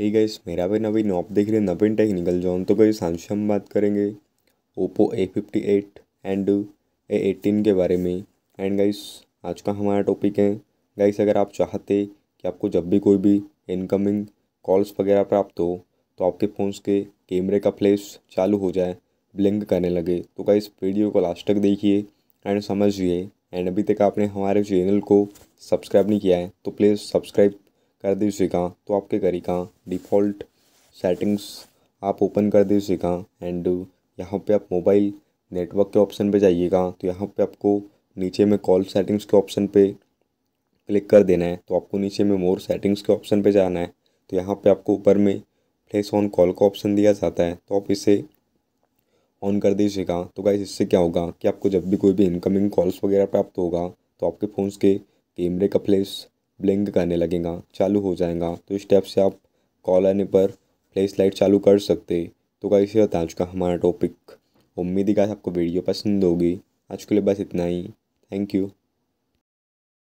हे hey guys मेरा भाई नवीन आप देख रहे हैं नवीन टेक्निकल जॉन तो गाइस आज हम बात करेंगे Oppo A fifty eight and A eighteen के बारे में एंड गाइस आज का हमारा टॉपिक है गाइस अगर आप चाहते कि आपको जब भी कोई भी इनकमिंग कॉल्स वगैरह प्राप्त हो तो आपके फ़ोन्स के कैमरे का फ्लैश चालू हो जाए ब्लिंक करने लगे तो गाइस वीडियो को लास्ट तक देखिए एंड समझिए एंड अभी तक आपने हमारे चैनल को सब्सक्राइब नहीं किया है तो प्लीज़ सब्सक्राइब कर दी सीखा तो आपके करेगा डिफ़ॉल्ट सेटिंग्स आप ओपन कर दी सीखा एंड यहाँ पे आप मोबाइल नेटवर्क के ऑप्शन पे जाइएगा तो यहाँ पे आपको नीचे में कॉल सेटिंग्स के ऑप्शन पे क्लिक कर देना है तो आपको नीचे में मोर सेटिंग्स के ऑप्शन पे जाना है तो यहाँ पे आपको ऊपर में फ्लेस ऑन कॉल का ऑप्शन दिया जाता है तो आप इसे ऑन कर दीजिएगा तो गाइस इससे क्या होगा कि आपको जब भी कोई भी इनकमिंग कॉल्स वगैरह प्राप्त होगा तो आपके फोन के कैमरे का फ्लेस ब्लिंक करने लगेगा चालू हो जाएगा तो इस टैब से आप कॉल आने पर फ्लैश लाइट चालू कर सकते तो गाइस ये बता आज का हमारा टॉपिक उम्मीद है आपको वीडियो पसंद होगी आज के लिए बस इतना ही थैंक यू